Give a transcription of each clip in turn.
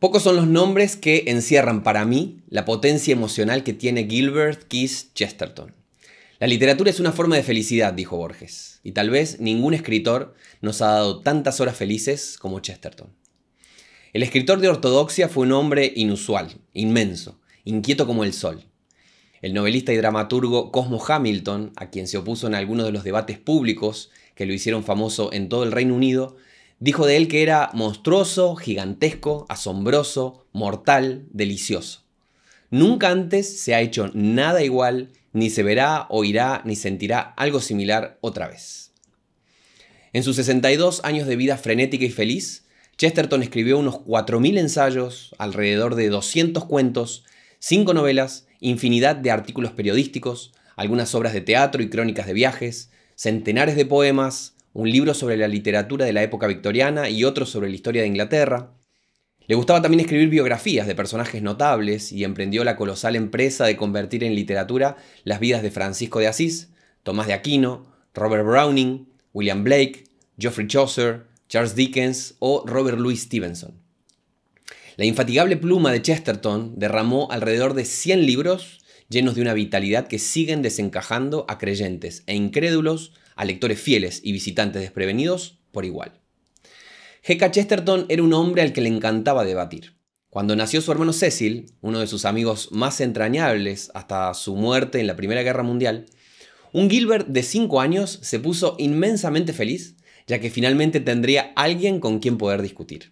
Pocos son los nombres que encierran para mí la potencia emocional que tiene Gilbert Keith Chesterton. La literatura es una forma de felicidad, dijo Borges, y tal vez ningún escritor nos ha dado tantas horas felices como Chesterton. El escritor de ortodoxia fue un hombre inusual, inmenso, inquieto como el sol. El novelista y dramaturgo Cosmo Hamilton, a quien se opuso en algunos de los debates públicos que lo hicieron famoso en todo el Reino Unido, Dijo de él que era monstruoso, gigantesco, asombroso, mortal, delicioso. Nunca antes se ha hecho nada igual, ni se verá, oirá, ni sentirá algo similar otra vez. En sus 62 años de vida frenética y feliz, Chesterton escribió unos 4.000 ensayos, alrededor de 200 cuentos, 5 novelas, infinidad de artículos periodísticos, algunas obras de teatro y crónicas de viajes, centenares de poemas, un libro sobre la literatura de la época victoriana y otro sobre la historia de Inglaterra. Le gustaba también escribir biografías de personajes notables y emprendió la colosal empresa de convertir en literatura las vidas de Francisco de Asís, Tomás de Aquino, Robert Browning, William Blake, Geoffrey Chaucer, Charles Dickens o Robert Louis Stevenson. La infatigable pluma de Chesterton derramó alrededor de 100 libros llenos de una vitalidad que siguen desencajando a creyentes e incrédulos a lectores fieles y visitantes desprevenidos por igual. G.K. Chesterton era un hombre al que le encantaba debatir. Cuando nació su hermano Cecil, uno de sus amigos más entrañables hasta su muerte en la Primera Guerra Mundial, un Gilbert de 5 años se puso inmensamente feliz, ya que finalmente tendría alguien con quien poder discutir.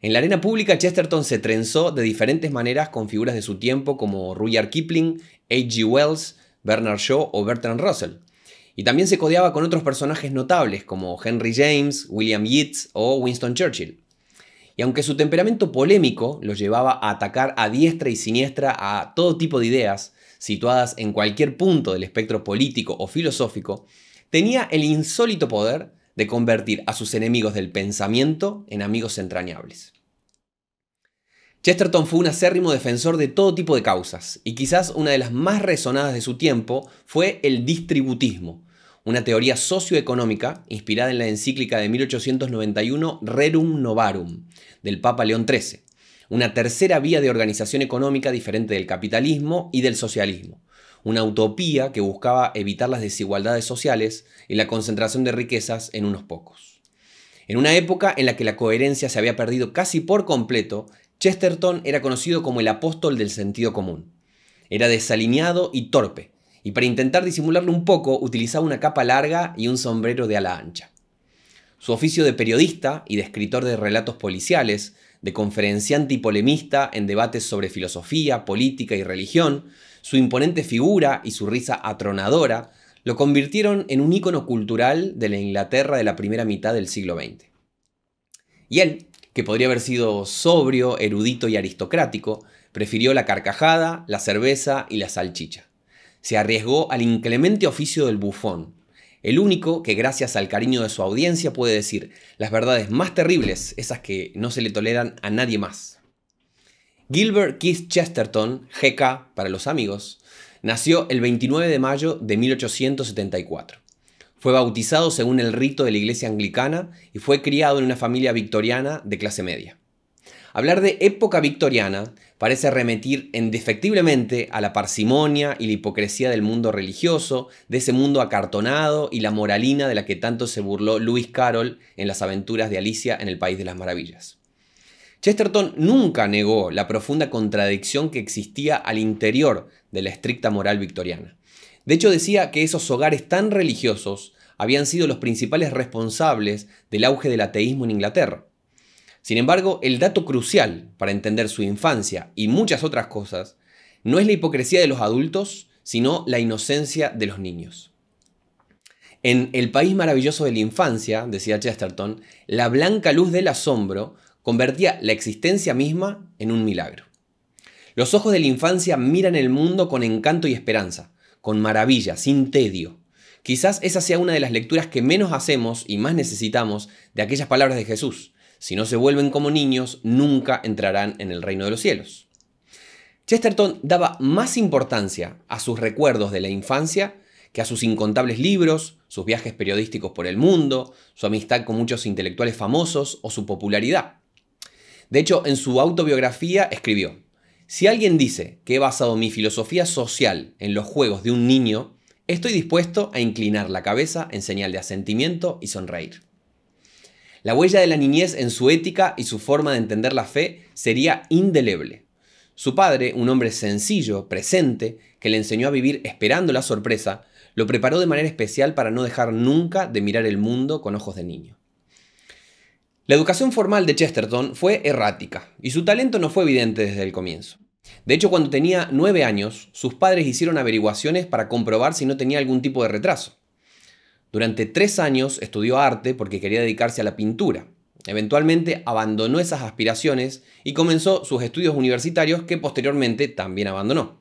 En la arena pública, Chesterton se trenzó de diferentes maneras con figuras de su tiempo como Rudyard Kipling, H.G. Wells, Bernard Shaw o Bertrand Russell, y también se codeaba con otros personajes notables como Henry James, William Yeats o Winston Churchill. Y aunque su temperamento polémico lo llevaba a atacar a diestra y siniestra a todo tipo de ideas, situadas en cualquier punto del espectro político o filosófico, tenía el insólito poder de convertir a sus enemigos del pensamiento en amigos entrañables. Chesterton fue un acérrimo defensor de todo tipo de causas, y quizás una de las más resonadas de su tiempo fue el distributismo, una teoría socioeconómica inspirada en la encíclica de 1891 Rerum Novarum del Papa León XIII, una tercera vía de organización económica diferente del capitalismo y del socialismo, una utopía que buscaba evitar las desigualdades sociales y la concentración de riquezas en unos pocos. En una época en la que la coherencia se había perdido casi por completo, Chesterton era conocido como el apóstol del sentido común. Era desalineado y torpe, y para intentar disimularlo un poco utilizaba una capa larga y un sombrero de ala ancha. Su oficio de periodista y de escritor de relatos policiales, de conferenciante y polemista en debates sobre filosofía, política y religión, su imponente figura y su risa atronadora lo convirtieron en un ícono cultural de la Inglaterra de la primera mitad del siglo XX. Y él, que podría haber sido sobrio, erudito y aristocrático, prefirió la carcajada, la cerveza y la salchicha se arriesgó al inclemente oficio del bufón, el único que gracias al cariño de su audiencia puede decir las verdades más terribles, esas que no se le toleran a nadie más. Gilbert Keith Chesterton, GK para los amigos, nació el 29 de mayo de 1874. Fue bautizado según el rito de la iglesia anglicana y fue criado en una familia victoriana de clase media. Hablar de época victoriana parece remitir indefectiblemente a la parsimonia y la hipocresía del mundo religioso, de ese mundo acartonado y la moralina de la que tanto se burló Lewis Carroll en las aventuras de Alicia en el País de las Maravillas. Chesterton nunca negó la profunda contradicción que existía al interior de la estricta moral victoriana. De hecho decía que esos hogares tan religiosos habían sido los principales responsables del auge del ateísmo en Inglaterra. Sin embargo, el dato crucial para entender su infancia y muchas otras cosas no es la hipocresía de los adultos, sino la inocencia de los niños. En El país maravilloso de la infancia, decía Chesterton, la blanca luz del asombro convertía la existencia misma en un milagro. Los ojos de la infancia miran el mundo con encanto y esperanza, con maravilla, sin tedio. Quizás esa sea una de las lecturas que menos hacemos y más necesitamos de aquellas palabras de Jesús, si no se vuelven como niños, nunca entrarán en el reino de los cielos. Chesterton daba más importancia a sus recuerdos de la infancia que a sus incontables libros, sus viajes periodísticos por el mundo, su amistad con muchos intelectuales famosos o su popularidad. De hecho, en su autobiografía escribió, si alguien dice que he basado mi filosofía social en los juegos de un niño, estoy dispuesto a inclinar la cabeza en señal de asentimiento y sonreír. La huella de la niñez en su ética y su forma de entender la fe sería indeleble. Su padre, un hombre sencillo, presente, que le enseñó a vivir esperando la sorpresa, lo preparó de manera especial para no dejar nunca de mirar el mundo con ojos de niño. La educación formal de Chesterton fue errática y su talento no fue evidente desde el comienzo. De hecho, cuando tenía nueve años, sus padres hicieron averiguaciones para comprobar si no tenía algún tipo de retraso. Durante tres años estudió arte porque quería dedicarse a la pintura. Eventualmente abandonó esas aspiraciones y comenzó sus estudios universitarios que posteriormente también abandonó.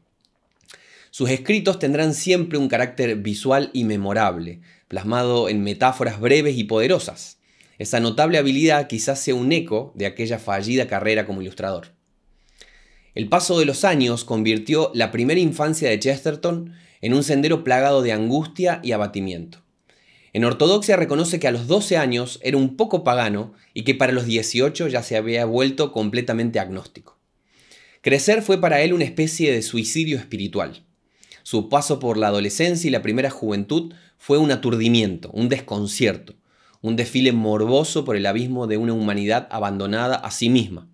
Sus escritos tendrán siempre un carácter visual y memorable, plasmado en metáforas breves y poderosas. Esa notable habilidad quizás sea un eco de aquella fallida carrera como ilustrador. El paso de los años convirtió la primera infancia de Chesterton en un sendero plagado de angustia y abatimiento. En ortodoxia reconoce que a los 12 años era un poco pagano y que para los 18 ya se había vuelto completamente agnóstico. Crecer fue para él una especie de suicidio espiritual. Su paso por la adolescencia y la primera juventud fue un aturdimiento, un desconcierto, un desfile morboso por el abismo de una humanidad abandonada a sí misma.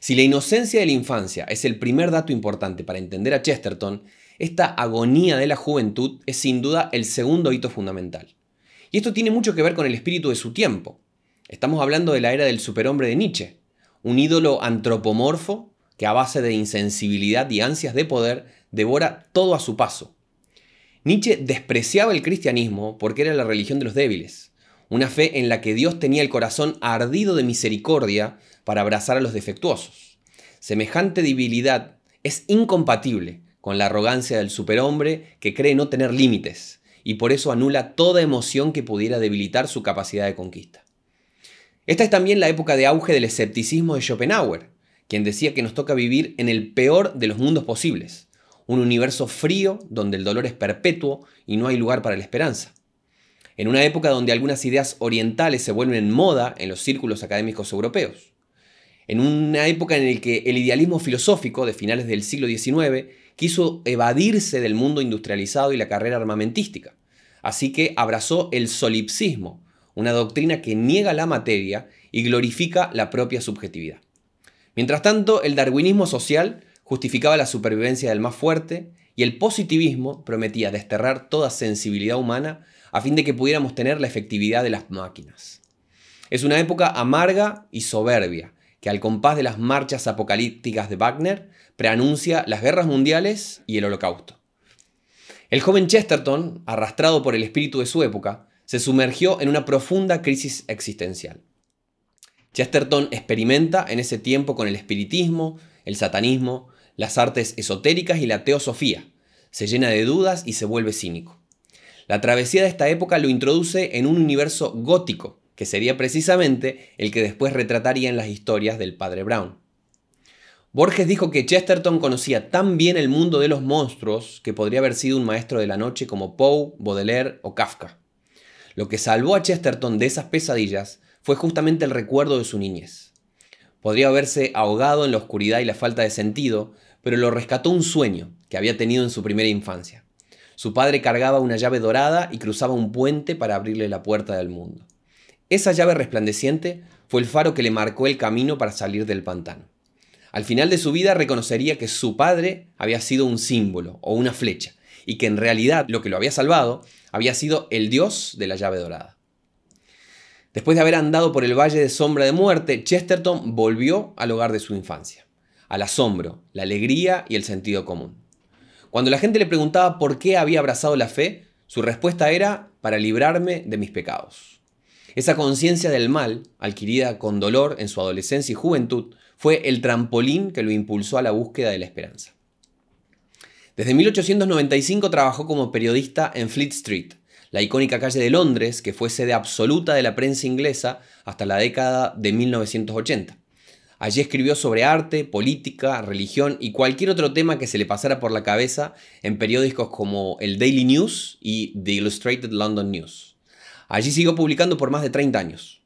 Si la inocencia de la infancia es el primer dato importante para entender a Chesterton, esta agonía de la juventud es sin duda el segundo hito fundamental. Y esto tiene mucho que ver con el espíritu de su tiempo. Estamos hablando de la era del superhombre de Nietzsche, un ídolo antropomorfo que a base de insensibilidad y ansias de poder devora todo a su paso. Nietzsche despreciaba el cristianismo porque era la religión de los débiles, una fe en la que Dios tenía el corazón ardido de misericordia para abrazar a los defectuosos. Semejante debilidad es incompatible con la arrogancia del superhombre que cree no tener límites y por eso anula toda emoción que pudiera debilitar su capacidad de conquista. Esta es también la época de auge del escepticismo de Schopenhauer, quien decía que nos toca vivir en el peor de los mundos posibles, un universo frío donde el dolor es perpetuo y no hay lugar para la esperanza. En una época donde algunas ideas orientales se vuelven moda en los círculos académicos europeos. En una época en la que el idealismo filosófico de finales del siglo XIX quiso evadirse del mundo industrializado y la carrera armamentística. Así que abrazó el solipsismo, una doctrina que niega la materia y glorifica la propia subjetividad. Mientras tanto, el darwinismo social justificaba la supervivencia del más fuerte y el positivismo prometía desterrar toda sensibilidad humana a fin de que pudiéramos tener la efectividad de las máquinas. Es una época amarga y soberbia, que al compás de las marchas apocalípticas de Wagner preanuncia las guerras mundiales y el holocausto. El joven Chesterton, arrastrado por el espíritu de su época, se sumergió en una profunda crisis existencial. Chesterton experimenta en ese tiempo con el espiritismo, el satanismo, las artes esotéricas y la teosofía. Se llena de dudas y se vuelve cínico. La travesía de esta época lo introduce en un universo gótico, que sería precisamente el que después retrataría en las historias del padre Brown. Borges dijo que Chesterton conocía tan bien el mundo de los monstruos que podría haber sido un maestro de la noche como Poe, Baudelaire o Kafka. Lo que salvó a Chesterton de esas pesadillas fue justamente el recuerdo de su niñez. Podría haberse ahogado en la oscuridad y la falta de sentido, pero lo rescató un sueño que había tenido en su primera infancia. Su padre cargaba una llave dorada y cruzaba un puente para abrirle la puerta del mundo. Esa llave resplandeciente fue el faro que le marcó el camino para salir del pantano. Al final de su vida reconocería que su padre había sido un símbolo o una flecha, y que en realidad lo que lo había salvado había sido el dios de la llave dorada. Después de haber andado por el valle de sombra de muerte, Chesterton volvió al hogar de su infancia, al asombro, la alegría y el sentido común. Cuando la gente le preguntaba por qué había abrazado la fe, su respuesta era para librarme de mis pecados. Esa conciencia del mal, adquirida con dolor en su adolescencia y juventud, fue el trampolín que lo impulsó a la búsqueda de la esperanza. Desde 1895 trabajó como periodista en Fleet Street, la icónica calle de Londres que fue sede absoluta de la prensa inglesa hasta la década de 1980. Allí escribió sobre arte, política, religión y cualquier otro tema que se le pasara por la cabeza en periódicos como el Daily News y The Illustrated London News. Allí siguió publicando por más de 30 años.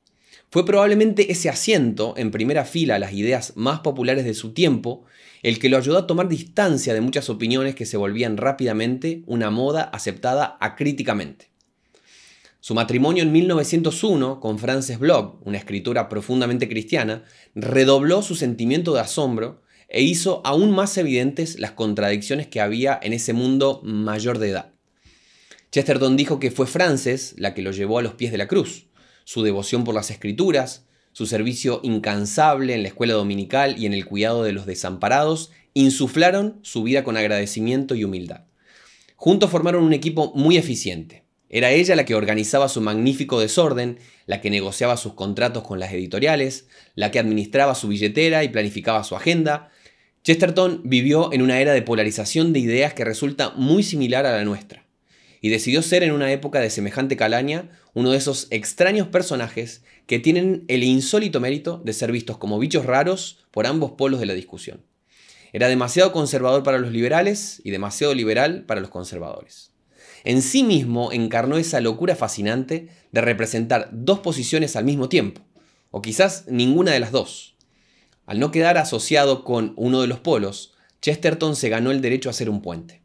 Fue probablemente ese asiento en primera fila a las ideas más populares de su tiempo el que lo ayudó a tomar distancia de muchas opiniones que se volvían rápidamente una moda aceptada acríticamente. Su matrimonio en 1901 con Frances Bloch, una escritora profundamente cristiana, redobló su sentimiento de asombro e hizo aún más evidentes las contradicciones que había en ese mundo mayor de edad. Chesterton dijo que fue Frances la que lo llevó a los pies de la cruz, su devoción por las escrituras, su servicio incansable en la escuela dominical y en el cuidado de los desamparados, insuflaron su vida con agradecimiento y humildad. Juntos formaron un equipo muy eficiente. Era ella la que organizaba su magnífico desorden, la que negociaba sus contratos con las editoriales, la que administraba su billetera y planificaba su agenda. Chesterton vivió en una era de polarización de ideas que resulta muy similar a la nuestra, y decidió ser en una época de semejante calaña uno de esos extraños personajes que tienen el insólito mérito de ser vistos como bichos raros por ambos polos de la discusión. Era demasiado conservador para los liberales y demasiado liberal para los conservadores. En sí mismo encarnó esa locura fascinante de representar dos posiciones al mismo tiempo, o quizás ninguna de las dos. Al no quedar asociado con uno de los polos, Chesterton se ganó el derecho a ser un puente.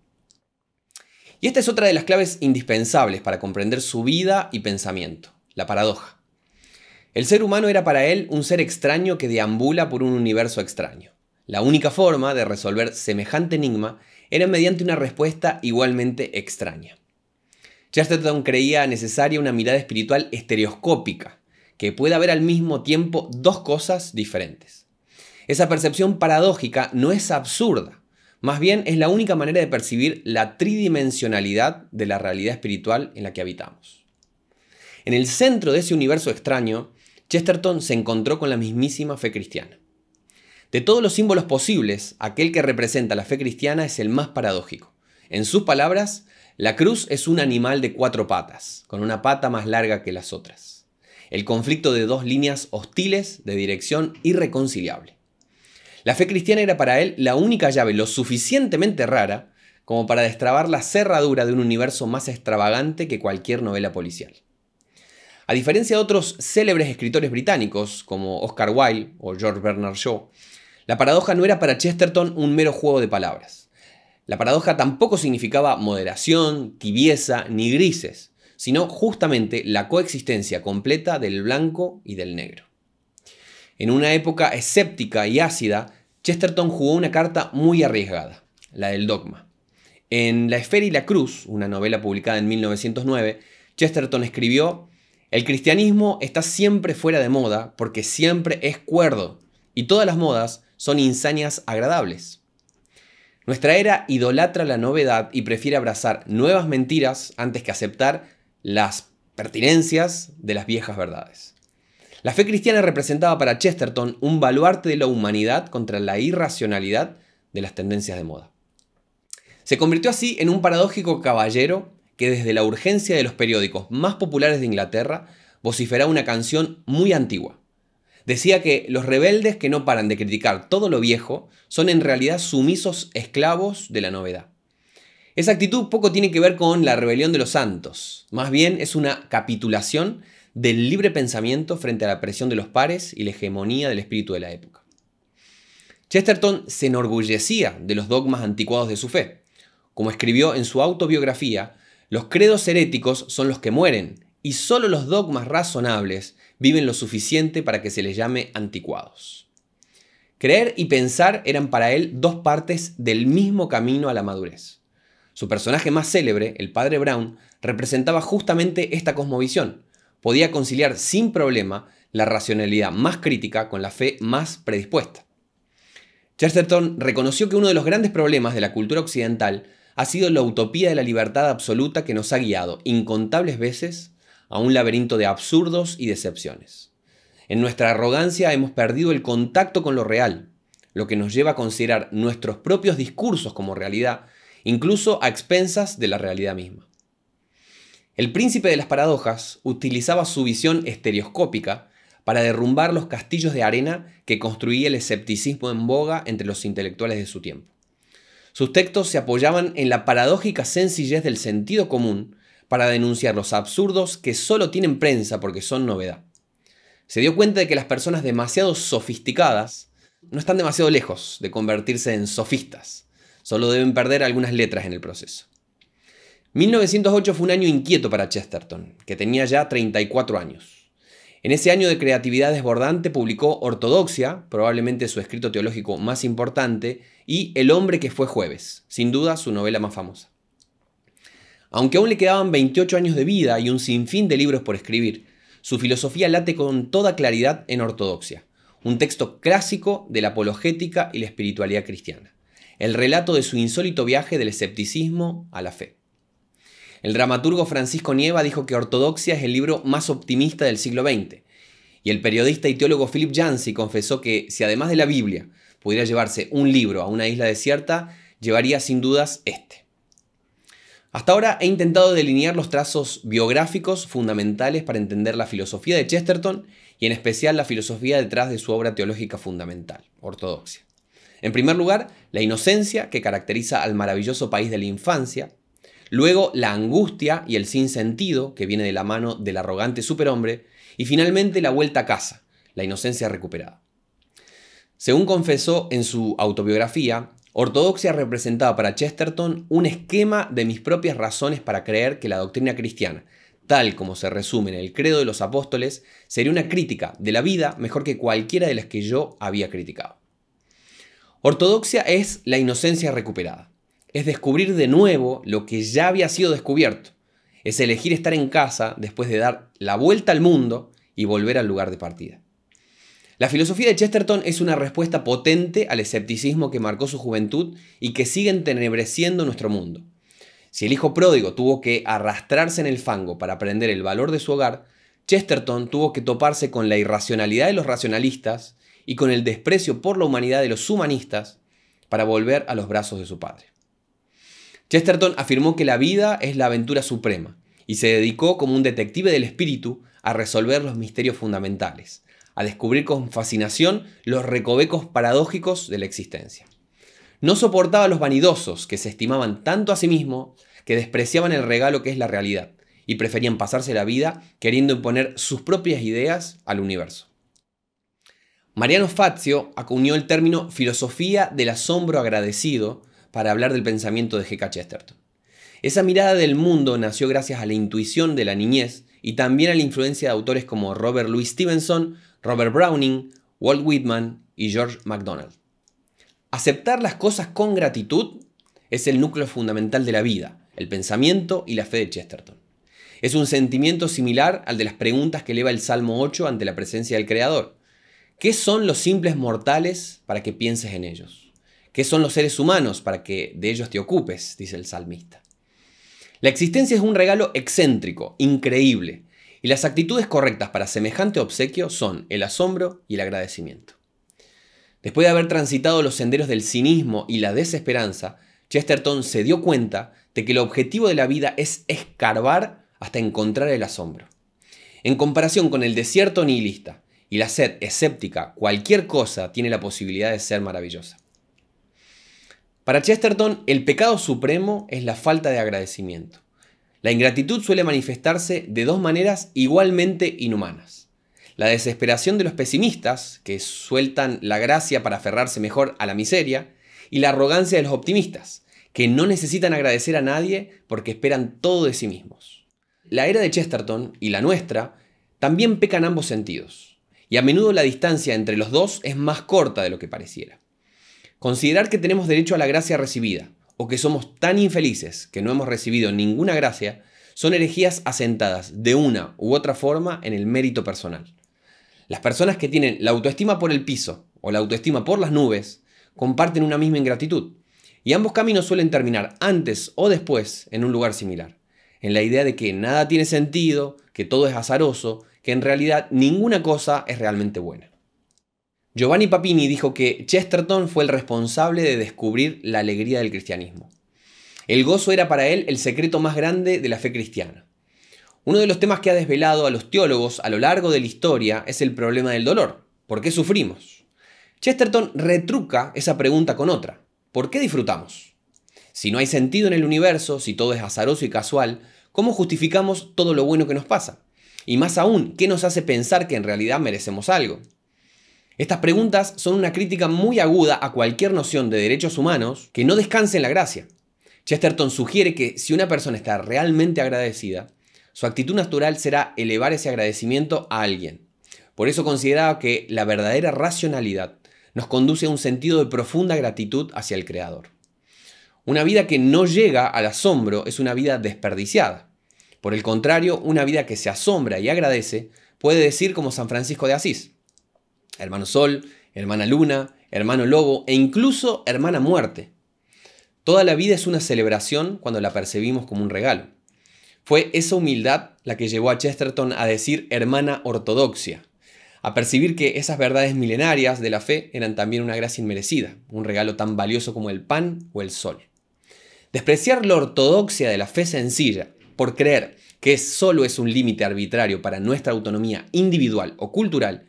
Y esta es otra de las claves indispensables para comprender su vida y pensamiento, la paradoja. El ser humano era para él un ser extraño que deambula por un universo extraño. La única forma de resolver semejante enigma era mediante una respuesta igualmente extraña. Chesterton creía necesaria una mirada espiritual estereoscópica, que pueda ver al mismo tiempo dos cosas diferentes. Esa percepción paradójica no es absurda, más bien es la única manera de percibir la tridimensionalidad de la realidad espiritual en la que habitamos. En el centro de ese universo extraño, Chesterton se encontró con la mismísima fe cristiana. De todos los símbolos posibles, aquel que representa la fe cristiana es el más paradójico. En sus palabras, la cruz es un animal de cuatro patas, con una pata más larga que las otras. El conflicto de dos líneas hostiles de dirección irreconciliable. La fe cristiana era para él la única llave lo suficientemente rara como para destrabar la cerradura de un universo más extravagante que cualquier novela policial. A diferencia de otros célebres escritores británicos como Oscar Wilde o George Bernard Shaw, la paradoja no era para Chesterton un mero juego de palabras. La paradoja tampoco significaba moderación, tibieza ni grises, sino justamente la coexistencia completa del blanco y del negro. En una época escéptica y ácida, Chesterton jugó una carta muy arriesgada, la del dogma. En La Esfera y la Cruz, una novela publicada en 1909, Chesterton escribió, El cristianismo está siempre fuera de moda porque siempre es cuerdo, y todas las modas son insanias agradables. Nuestra era idolatra la novedad y prefiere abrazar nuevas mentiras antes que aceptar las pertinencias de las viejas verdades. La fe cristiana representaba para Chesterton un baluarte de la humanidad contra la irracionalidad de las tendencias de moda. Se convirtió así en un paradójico caballero que desde la urgencia de los periódicos más populares de Inglaterra vociferaba una canción muy antigua. Decía que los rebeldes que no paran de criticar todo lo viejo son en realidad sumisos esclavos de la novedad. Esa actitud poco tiene que ver con la rebelión de los santos, más bien es una capitulación del libre pensamiento frente a la presión de los pares y la hegemonía del espíritu de la época. Chesterton se enorgullecía de los dogmas anticuados de su fe. Como escribió en su autobiografía, los credos heréticos son los que mueren y solo los dogmas razonables viven lo suficiente para que se les llame anticuados. Creer y pensar eran para él dos partes del mismo camino a la madurez. Su personaje más célebre, el padre Brown, representaba justamente esta cosmovisión, podía conciliar sin problema la racionalidad más crítica con la fe más predispuesta. Chesterton reconoció que uno de los grandes problemas de la cultura occidental ha sido la utopía de la libertad absoluta que nos ha guiado incontables veces a un laberinto de absurdos y decepciones. En nuestra arrogancia hemos perdido el contacto con lo real, lo que nos lleva a considerar nuestros propios discursos como realidad, incluso a expensas de la realidad misma. El príncipe de las paradojas utilizaba su visión estereoscópica para derrumbar los castillos de arena que construía el escepticismo en boga entre los intelectuales de su tiempo. Sus textos se apoyaban en la paradójica sencillez del sentido común para denunciar los absurdos que solo tienen prensa porque son novedad. Se dio cuenta de que las personas demasiado sofisticadas no están demasiado lejos de convertirse en sofistas, solo deben perder algunas letras en el proceso. 1908 fue un año inquieto para Chesterton, que tenía ya 34 años. En ese año de creatividad desbordante publicó Ortodoxia, probablemente su escrito teológico más importante, y El hombre que fue jueves, sin duda su novela más famosa. Aunque aún le quedaban 28 años de vida y un sinfín de libros por escribir, su filosofía late con toda claridad en Ortodoxia, un texto clásico de la apologética y la espiritualidad cristiana, el relato de su insólito viaje del escepticismo a la fe. El dramaturgo Francisco Nieva dijo que Ortodoxia es el libro más optimista del siglo XX. Y el periodista y teólogo Philip Jansi confesó que si además de la Biblia pudiera llevarse un libro a una isla desierta, llevaría sin dudas este. Hasta ahora he intentado delinear los trazos biográficos fundamentales para entender la filosofía de Chesterton y en especial la filosofía detrás de su obra teológica fundamental, ortodoxia. En primer lugar, la inocencia que caracteriza al maravilloso país de la infancia, Luego la angustia y el sinsentido que viene de la mano del arrogante superhombre. Y finalmente la vuelta a casa, la inocencia recuperada. Según confesó en su autobiografía, Ortodoxia representaba para Chesterton un esquema de mis propias razones para creer que la doctrina cristiana, tal como se resume en el credo de los apóstoles, sería una crítica de la vida mejor que cualquiera de las que yo había criticado. Ortodoxia es la inocencia recuperada es descubrir de nuevo lo que ya había sido descubierto. Es elegir estar en casa después de dar la vuelta al mundo y volver al lugar de partida. La filosofía de Chesterton es una respuesta potente al escepticismo que marcó su juventud y que sigue entenebreciendo nuestro mundo. Si el hijo pródigo tuvo que arrastrarse en el fango para aprender el valor de su hogar, Chesterton tuvo que toparse con la irracionalidad de los racionalistas y con el desprecio por la humanidad de los humanistas para volver a los brazos de su padre. Chesterton afirmó que la vida es la aventura suprema y se dedicó como un detective del espíritu a resolver los misterios fundamentales, a descubrir con fascinación los recovecos paradójicos de la existencia. No soportaba a los vanidosos que se estimaban tanto a sí mismos que despreciaban el regalo que es la realidad y preferían pasarse la vida queriendo imponer sus propias ideas al universo. Mariano Fazio acuñó el término filosofía del asombro agradecido para hablar del pensamiento de G.K. Chesterton. Esa mirada del mundo nació gracias a la intuición de la niñez y también a la influencia de autores como Robert Louis Stevenson, Robert Browning, Walt Whitman y George MacDonald. Aceptar las cosas con gratitud es el núcleo fundamental de la vida, el pensamiento y la fe de Chesterton. Es un sentimiento similar al de las preguntas que eleva el Salmo 8 ante la presencia del Creador. ¿Qué son los simples mortales para que pienses en ellos? ¿Qué son los seres humanos para que de ellos te ocupes? dice el salmista. La existencia es un regalo excéntrico, increíble, y las actitudes correctas para semejante obsequio son el asombro y el agradecimiento. Después de haber transitado los senderos del cinismo y la desesperanza, Chesterton se dio cuenta de que el objetivo de la vida es escarbar hasta encontrar el asombro. En comparación con el desierto nihilista y la sed escéptica, cualquier cosa tiene la posibilidad de ser maravillosa. Para Chesterton, el pecado supremo es la falta de agradecimiento. La ingratitud suele manifestarse de dos maneras igualmente inhumanas. La desesperación de los pesimistas, que sueltan la gracia para aferrarse mejor a la miseria, y la arrogancia de los optimistas, que no necesitan agradecer a nadie porque esperan todo de sí mismos. La era de Chesterton y la nuestra también pecan ambos sentidos, y a menudo la distancia entre los dos es más corta de lo que pareciera. Considerar que tenemos derecho a la gracia recibida, o que somos tan infelices que no hemos recibido ninguna gracia, son herejías asentadas de una u otra forma en el mérito personal. Las personas que tienen la autoestima por el piso o la autoestima por las nubes comparten una misma ingratitud, y ambos caminos suelen terminar antes o después en un lugar similar, en la idea de que nada tiene sentido, que todo es azaroso, que en realidad ninguna cosa es realmente buena. Giovanni Papini dijo que Chesterton fue el responsable de descubrir la alegría del cristianismo. El gozo era para él el secreto más grande de la fe cristiana. Uno de los temas que ha desvelado a los teólogos a lo largo de la historia es el problema del dolor. ¿Por qué sufrimos? Chesterton retruca esa pregunta con otra. ¿Por qué disfrutamos? Si no hay sentido en el universo, si todo es azaroso y casual, ¿cómo justificamos todo lo bueno que nos pasa? Y más aún, ¿qué nos hace pensar que en realidad merecemos algo? Estas preguntas son una crítica muy aguda a cualquier noción de derechos humanos que no descanse en la gracia. Chesterton sugiere que si una persona está realmente agradecida, su actitud natural será elevar ese agradecimiento a alguien. Por eso consideraba que la verdadera racionalidad nos conduce a un sentido de profunda gratitud hacia el Creador. Una vida que no llega al asombro es una vida desperdiciada. Por el contrario, una vida que se asombra y agradece puede decir como San Francisco de Asís, hermano Sol, hermana Luna, hermano Lobo e incluso hermana Muerte. Toda la vida es una celebración cuando la percibimos como un regalo. Fue esa humildad la que llevó a Chesterton a decir hermana ortodoxia, a percibir que esas verdades milenarias de la fe eran también una gracia inmerecida, un regalo tan valioso como el pan o el sol. Despreciar la ortodoxia de la fe sencilla por creer que solo es un límite arbitrario para nuestra autonomía individual o cultural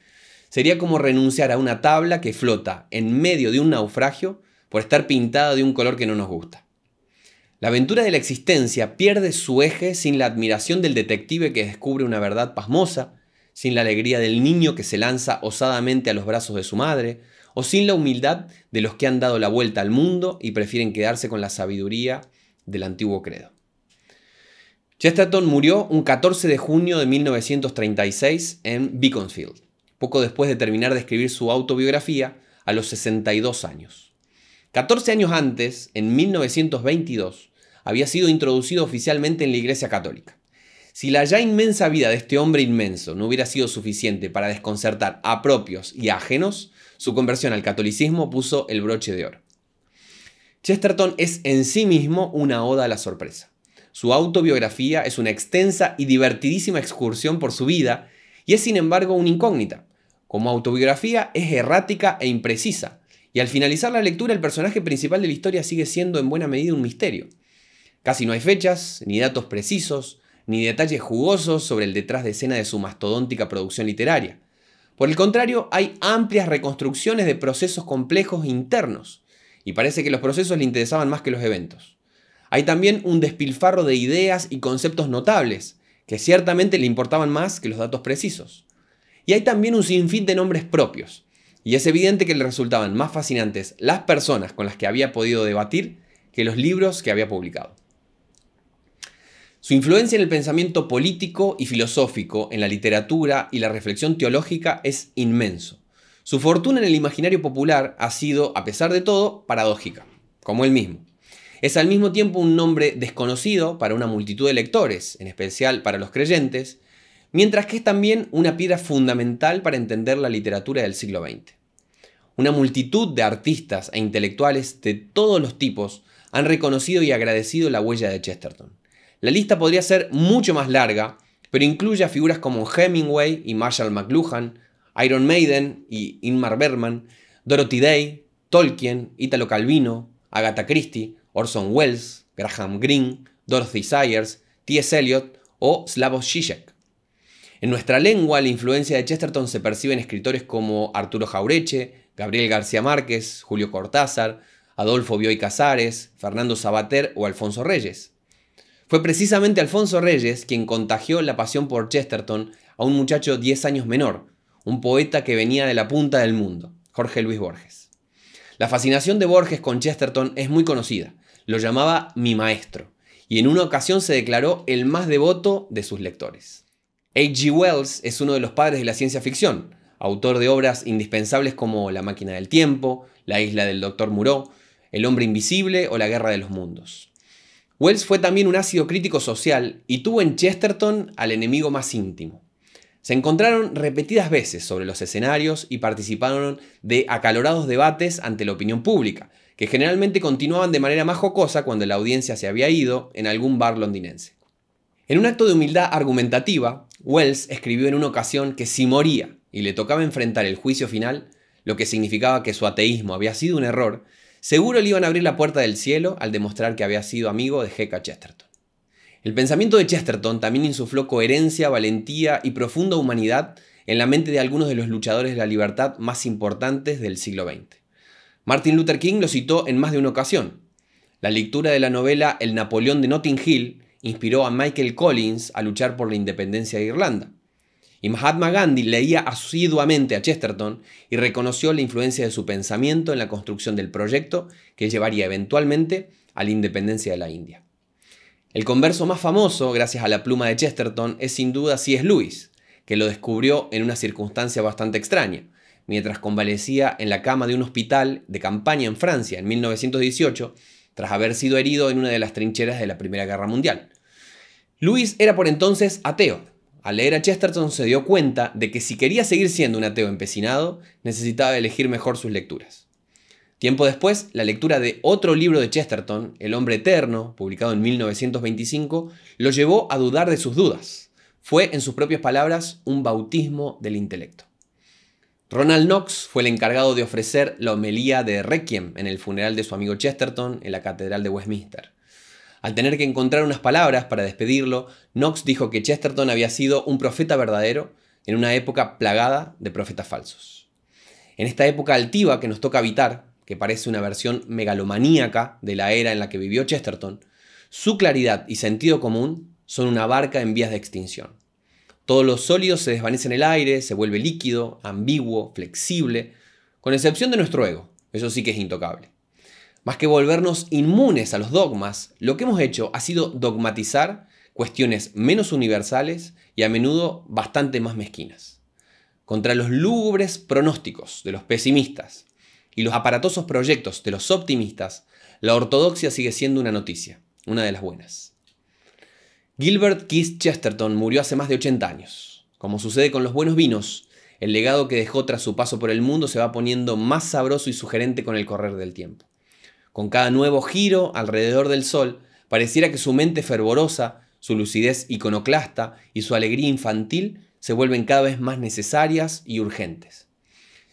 Sería como renunciar a una tabla que flota en medio de un naufragio por estar pintada de un color que no nos gusta. La aventura de la existencia pierde su eje sin la admiración del detective que descubre una verdad pasmosa, sin la alegría del niño que se lanza osadamente a los brazos de su madre, o sin la humildad de los que han dado la vuelta al mundo y prefieren quedarse con la sabiduría del antiguo credo. Chesterton murió un 14 de junio de 1936 en Beaconsfield poco después de terminar de escribir su autobiografía, a los 62 años. 14 años antes, en 1922, había sido introducido oficialmente en la Iglesia Católica. Si la ya inmensa vida de este hombre inmenso no hubiera sido suficiente para desconcertar a propios y ajenos, su conversión al catolicismo puso el broche de oro. Chesterton es en sí mismo una oda a la sorpresa. Su autobiografía es una extensa y divertidísima excursión por su vida y es sin embargo una incógnita, como autobiografía es errática e imprecisa, y al finalizar la lectura el personaje principal de la historia sigue siendo en buena medida un misterio. Casi no hay fechas, ni datos precisos, ni detalles jugosos sobre el detrás de escena de su mastodóntica producción literaria. Por el contrario, hay amplias reconstrucciones de procesos complejos internos, y parece que los procesos le interesaban más que los eventos. Hay también un despilfarro de ideas y conceptos notables, que ciertamente le importaban más que los datos precisos. Y hay también un sinfín de nombres propios. Y es evidente que le resultaban más fascinantes las personas con las que había podido debatir que los libros que había publicado. Su influencia en el pensamiento político y filosófico, en la literatura y la reflexión teológica es inmenso. Su fortuna en el imaginario popular ha sido, a pesar de todo, paradójica, como él mismo. Es al mismo tiempo un nombre desconocido para una multitud de lectores, en especial para los creyentes, mientras que es también una piedra fundamental para entender la literatura del siglo XX. Una multitud de artistas e intelectuales de todos los tipos han reconocido y agradecido la huella de Chesterton. La lista podría ser mucho más larga, pero incluye a figuras como Hemingway y Marshall McLuhan, Iron Maiden y Inmar Berman, Dorothy Day, Tolkien, Italo Calvino, Agatha Christie, Orson Welles, Graham Greene, Dorothy Sayers, T.S. Eliot o Slavoj Žižek. En nuestra lengua, la influencia de Chesterton se percibe en escritores como Arturo Jaureche, Gabriel García Márquez, Julio Cortázar, Adolfo Bioy Casares, Fernando Sabater o Alfonso Reyes. Fue precisamente Alfonso Reyes quien contagió la pasión por Chesterton a un muchacho 10 años menor, un poeta que venía de la punta del mundo, Jorge Luis Borges. La fascinación de Borges con Chesterton es muy conocida, lo llamaba mi maestro, y en una ocasión se declaró el más devoto de sus lectores. H.G. Wells es uno de los padres de la ciencia ficción, autor de obras indispensables como La máquina del tiempo, La isla del doctor Moreau, El hombre invisible o La guerra de los mundos. Wells fue también un ácido crítico social y tuvo en Chesterton al enemigo más íntimo. Se encontraron repetidas veces sobre los escenarios y participaron de acalorados debates ante la opinión pública, que generalmente continuaban de manera más jocosa cuando la audiencia se había ido en algún bar londinense. En un acto de humildad argumentativa, Wells escribió en una ocasión que si moría y le tocaba enfrentar el juicio final, lo que significaba que su ateísmo había sido un error, seguro le iban a abrir la puerta del cielo al demostrar que había sido amigo de G.K. Chesterton. El pensamiento de Chesterton también insufló coherencia, valentía y profunda humanidad en la mente de algunos de los luchadores de la libertad más importantes del siglo XX. Martin Luther King lo citó en más de una ocasión. La lectura de la novela El Napoleón de Notting Hill inspiró a Michael Collins a luchar por la independencia de Irlanda. Y Mahatma Gandhi leía asiduamente a Chesterton y reconoció la influencia de su pensamiento en la construcción del proyecto que llevaría eventualmente a la independencia de la India. El converso más famoso, gracias a la pluma de Chesterton, es sin duda es Lewis, que lo descubrió en una circunstancia bastante extraña, mientras convalecía en la cama de un hospital de campaña en Francia en 1918 tras haber sido herido en una de las trincheras de la Primera Guerra Mundial. Lewis era por entonces ateo. Al leer a Chesterton se dio cuenta de que si quería seguir siendo un ateo empecinado, necesitaba elegir mejor sus lecturas. Tiempo después, la lectura de otro libro de Chesterton, El hombre eterno, publicado en 1925, lo llevó a dudar de sus dudas. Fue, en sus propias palabras, un bautismo del intelecto. Ronald Knox fue el encargado de ofrecer la homelía de Requiem en el funeral de su amigo Chesterton en la Catedral de Westminster. Al tener que encontrar unas palabras para despedirlo, Knox dijo que Chesterton había sido un profeta verdadero en una época plagada de profetas falsos. En esta época altiva que nos toca habitar, que parece una versión megalomaníaca de la era en la que vivió Chesterton, su claridad y sentido común son una barca en vías de extinción. Todos los sólidos se desvanecen en el aire, se vuelve líquido, ambiguo, flexible, con excepción de nuestro ego. Eso sí que es intocable. Más que volvernos inmunes a los dogmas, lo que hemos hecho ha sido dogmatizar cuestiones menos universales y a menudo bastante más mezquinas. Contra los lúgubres pronósticos de los pesimistas y los aparatosos proyectos de los optimistas, la ortodoxia sigue siendo una noticia, una de las buenas. Gilbert Keith Chesterton murió hace más de 80 años. Como sucede con los buenos vinos, el legado que dejó tras su paso por el mundo se va poniendo más sabroso y sugerente con el correr del tiempo. Con cada nuevo giro alrededor del sol, pareciera que su mente fervorosa, su lucidez iconoclasta y su alegría infantil se vuelven cada vez más necesarias y urgentes.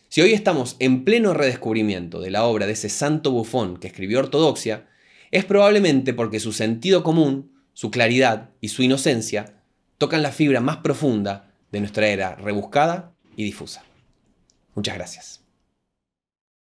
Si hoy estamos en pleno redescubrimiento de la obra de ese santo bufón que escribió Ortodoxia, es probablemente porque su sentido común su claridad y su inocencia tocan la fibra más profunda de nuestra era rebuscada y difusa. Muchas gracias.